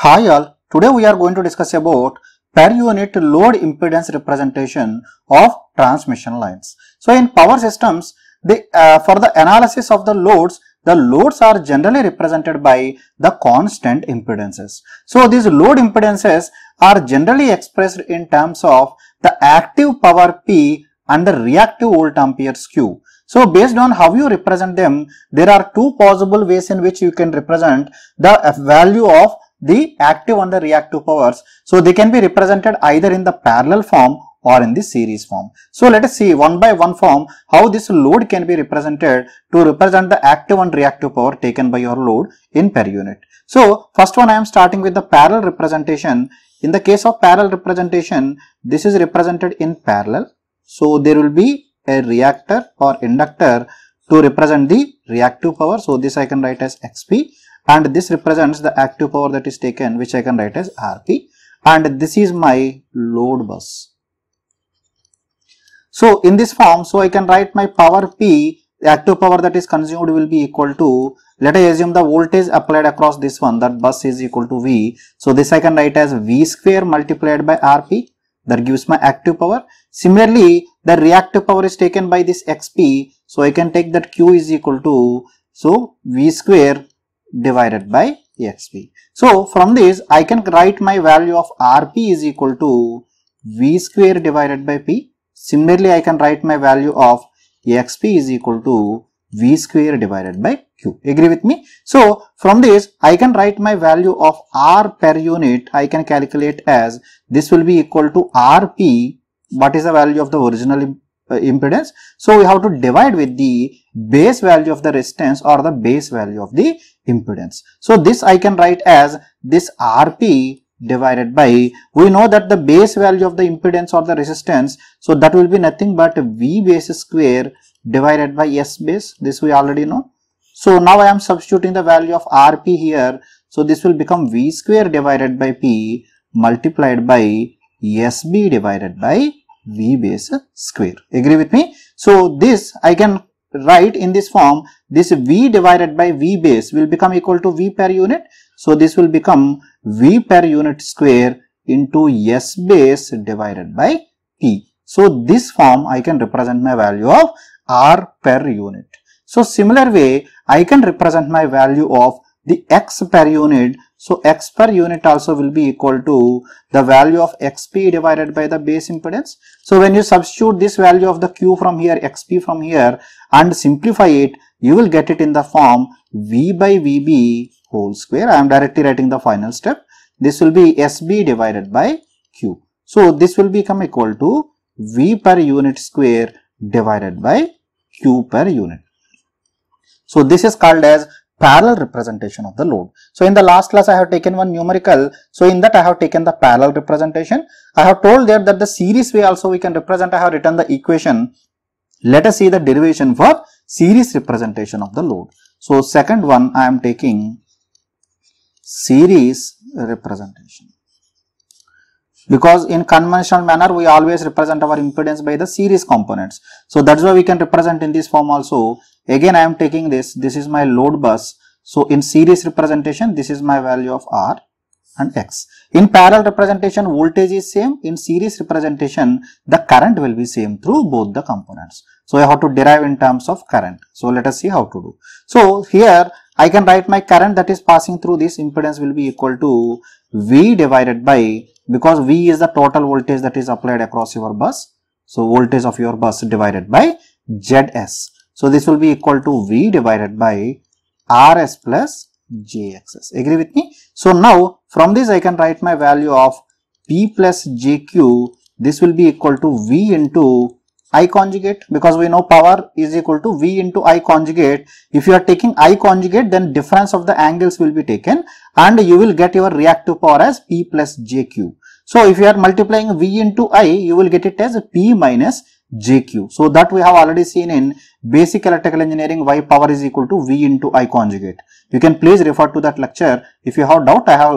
Hi all, today we are going to discuss about per unit load impedance representation of transmission lines. So in power systems, the, uh, for the analysis of the loads, the loads are generally represented by the constant impedances. So these load impedances are generally expressed in terms of the active power P and the reactive volt amperes Q. So based on how you represent them, there are two possible ways in which you can represent the value of the active and the reactive powers. So they can be represented either in the parallel form or in the series form. So let us see one by one form how this load can be represented to represent the active and reactive power taken by your load in per unit. So first one I am starting with the parallel representation. In the case of parallel representation, this is represented in parallel. So there will be a reactor or inductor to represent the reactive power. So this I can write as XP and this represents the active power that is taken which I can write as RP and this is my load bus. So in this form, so I can write my power P, the active power that is consumed will be equal to, let us assume the voltage applied across this one, that bus is equal to V. So this I can write as V square multiplied by RP, that gives my active power. Similarly, the reactive power is taken by this XP, so I can take that Q is equal to, so V square divided by xp. So from this I can write my value of rp is equal to v square divided by p. Similarly I can write my value of xp is equal to v square divided by q. Agree with me? So from this I can write my value of r per unit I can calculate as this will be equal to rp what is the value of the original uh, impedance. So we have to divide with the base value of the resistance or the base value of the impedance. So this I can write as this Rp divided by we know that the base value of the impedance or the resistance so that will be nothing but v base square divided by s base this we already know so now i am substituting the value of rp here so this will become v square divided by p multiplied by sb divided by v base square agree with me so this i can write in this form this v divided by v base will become equal to v per unit so this will become v per unit square into s base divided by p so this form i can represent my value of r per unit so similar way i can represent my value of the x per unit so x per unit also will be equal to the value of xp divided by the base impedance. So when you substitute this value of the q from here, xp from here and simplify it, you will get it in the form v by vb whole square. I am directly writing the final step. This will be sb divided by q. So this will become equal to v per unit square divided by q per unit. So this is called as parallel representation of the load. So in the last class I have taken one numerical. So in that I have taken the parallel representation. I have told there that the series way also we can represent. I have written the equation. Let us see the derivation for series representation of the load. So second one I am taking series representation because in conventional manner we always represent our impedance by the series components so that's why we can represent in this form also again i am taking this this is my load bus so in series representation this is my value of r and x in parallel representation voltage is same in series representation the current will be same through both the components so i have to derive in terms of current so let us see how to do so here i can write my current that is passing through this impedance will be equal to v divided by because V is the total voltage that is applied across your bus. So, voltage of your bus divided by ZS. So, this will be equal to V divided by RS plus JXS. Agree with me? So, now from this I can write my value of P plus JQ. This will be equal to V into i conjugate because we know power is equal to v into i conjugate if you are taking i conjugate then difference of the angles will be taken and you will get your reactive power as p plus jq so if you are multiplying v into i you will get it as p minus jq so that we have already seen in basic electrical engineering why power is equal to v into i conjugate you can please refer to that lecture if you have doubt i have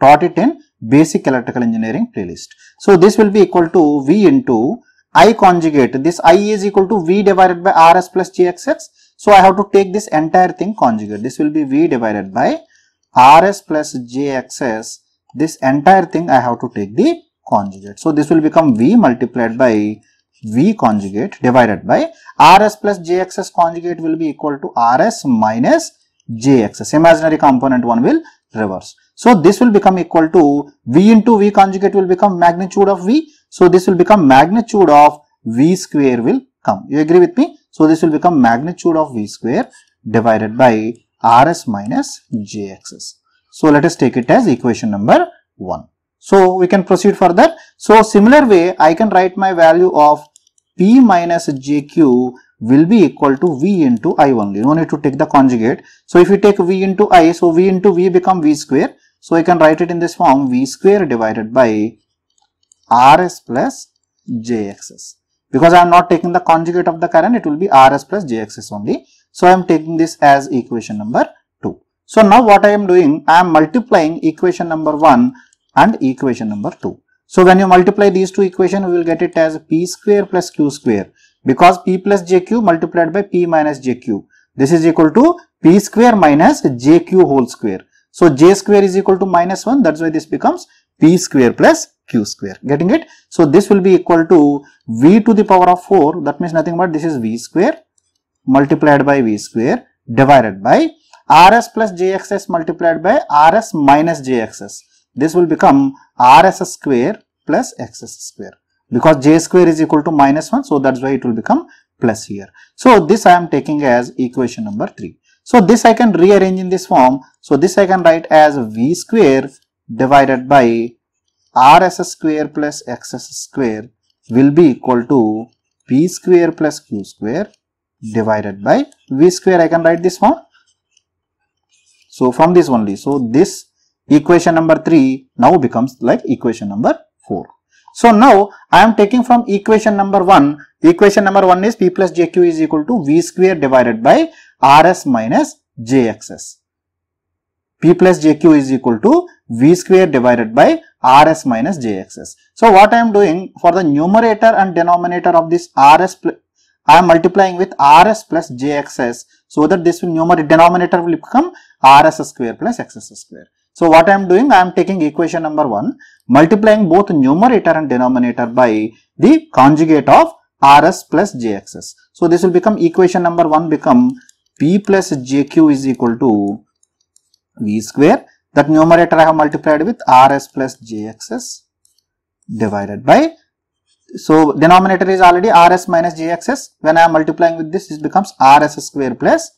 taught it in basic electrical engineering playlist so this will be equal to v into I conjugate this I is equal to V divided by RS plus GXX. So I have to take this entire thing conjugate. This will be V divided by RS plus JXS. This entire thing I have to take the conjugate. So this will become V multiplied by V conjugate divided by RS plus JXS conjugate will be equal to RS minus JXS. Imaginary component one will reverse. So this will become equal to V into V conjugate will become magnitude of V so this will become magnitude of V square will come. You agree with me? So this will become magnitude of V square divided by Rs minus Jxs. So let us take it as equation number 1. So we can proceed further. So similar way I can write my value of P minus JQ will be equal to V into I only. No need to take the conjugate. So if you take V into I, so V into V become V square. So I can write it in this form V square divided by rs plus jxs. Because I am not taking the conjugate of the current, it will be rs plus jxs only. So I am taking this as equation number 2. So now what I am doing, I am multiplying equation number 1 and equation number 2. So when you multiply these two equations, we will get it as p square plus q square because p plus jq multiplied by p minus jq. This is equal to p square minus jq whole square. So j square is equal to minus 1 that's why this becomes p square plus q square getting it so this will be equal to v to the power of 4 that means nothing but this is v square multiplied by v square divided by rs plus jxs multiplied by rs minus jxs this will become rs square plus xs square because j square is equal to minus 1 so that's why it will become plus here so this i am taking as equation number 3 so this i can rearrange in this form so this i can write as v square divided by rs square plus xs square will be equal to p square plus q square divided by v square I can write this one. So from this only so this equation number 3 now becomes like equation number 4. So now I am taking from equation number 1 equation number 1 is p plus jq is equal to v square divided by rs minus jxs. P plus JQ is equal to V square divided by RS minus JXS. So what I am doing for the numerator and denominator of this RS, I am multiplying with RS plus JXS so that this will numerator denominator will become RS square plus XS square. So what I am doing, I am taking equation number 1, multiplying both numerator and denominator by the conjugate of RS plus JXS. So this will become equation number 1 become P plus JQ is equal to v square that numerator I have multiplied with rs plus jxs divided by so denominator is already rs minus jxs when I am multiplying with this it becomes rs square plus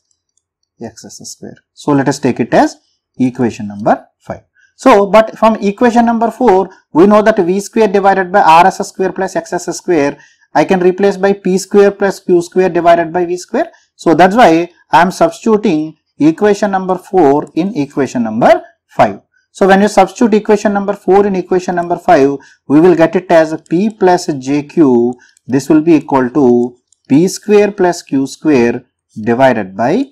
xs square so let us take it as equation number 5 so but from equation number 4 we know that v square divided by rs square plus xs square I can replace by p square plus q square divided by v square so that's why I am substituting equation number 4 in equation number 5. So when you substitute equation number 4 in equation number 5, we will get it as P plus JQ. This will be equal to P square plus Q square divided by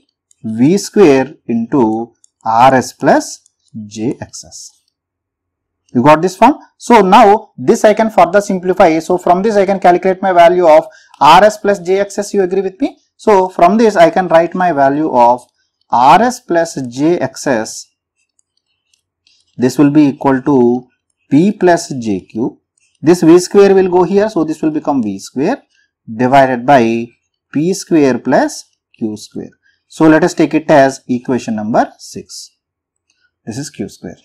V square into RS plus JXS. You got this form? So now this I can further simplify. So from this I can calculate my value of RS plus JXS. You agree with me? So from this I can write my value of Rs plus Jxs this will be equal to P plus JQ this V square will go here so this will become V square divided by P square plus Q square. So let us take it as equation number 6 this is Q square.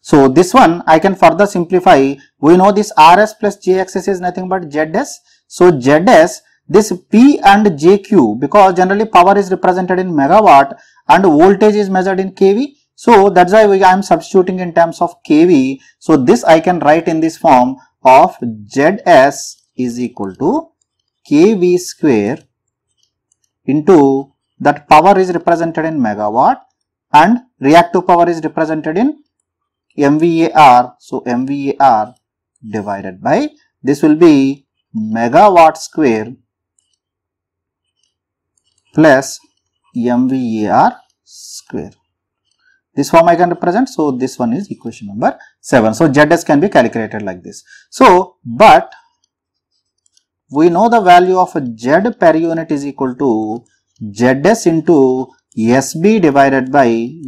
So this one I can further simplify we know this Rs plus Jxs is nothing but Zs so Zs this P and JQ because generally power is represented in megawatt and voltage is measured in kV. So that's why I am substituting in terms of kV. So this I can write in this form of Zs is equal to kV square into that power is represented in megawatt and reactive power is represented in MVAR. So MVAR divided by this will be megawatt square plus MVAR square. This form I can represent. So, this one is equation number 7. So, ZS can be calculated like this. So, but we know the value of a Z per unit is equal to ZS into SB divided by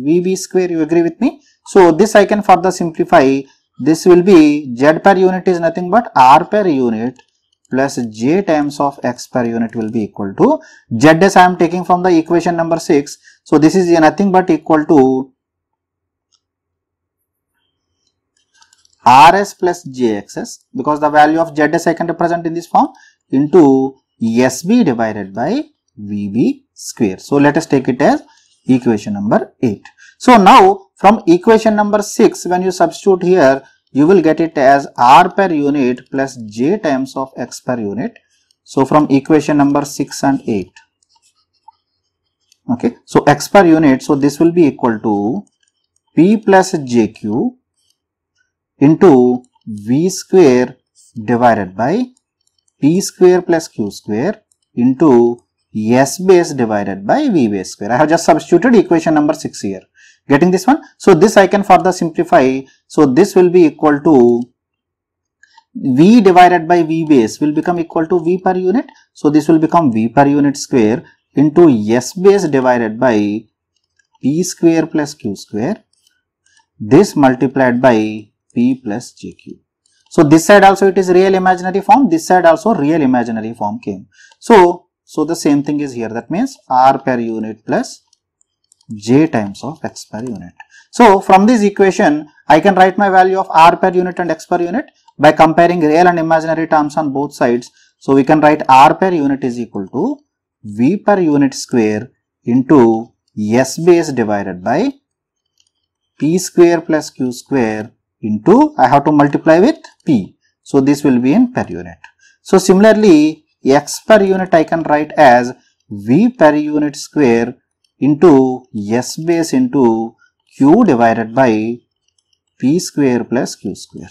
VB square. You agree with me? So, this I can further simplify. This will be Z per unit is nothing but R per unit plus j times of x per unit will be equal to z dash I am taking from the equation number 6. So, this is nothing but equal to rs plus jxs because the value of z dash I can represent in this form into sb divided by vb square. So, let us take it as equation number 8. So, now from equation number 6 when you substitute here you will get it as R per unit plus J times of X per unit. So, from equation number 6 and 8. Okay. So, X per unit. So, this will be equal to P plus JQ into V square divided by P square plus Q square into S base divided by V base square. I have just substituted equation number 6 here. Getting this one? So, this I can further simplify. So, this will be equal to V divided by V base will become equal to V per unit. So, this will become V per unit square into S base divided by P square plus Q square. This multiplied by P plus JQ. So, this side also it is real imaginary form, this side also real imaginary form came. So, so the same thing is here that means R per unit plus j times of x per unit. So, from this equation, I can write my value of r per unit and x per unit by comparing real and imaginary terms on both sides. So, we can write r per unit is equal to v per unit square into s base divided by p square plus q square into I have to multiply with p. So, this will be in per unit. So, similarly, x per unit I can write as v per unit square into S base into Q divided by P square plus Q square.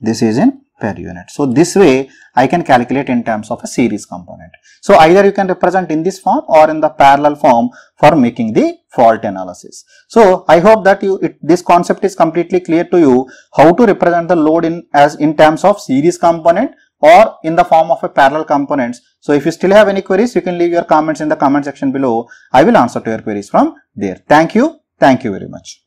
This is in per unit. So, this way I can calculate in terms of a series component. So, either you can represent in this form or in the parallel form for making the fault analysis. So, I hope that you it, this concept is completely clear to you how to represent the load in as in terms of series component or in the form of a parallel components. So if you still have any queries, you can leave your comments in the comment section below. I will answer to your queries from there. Thank you. Thank you very much.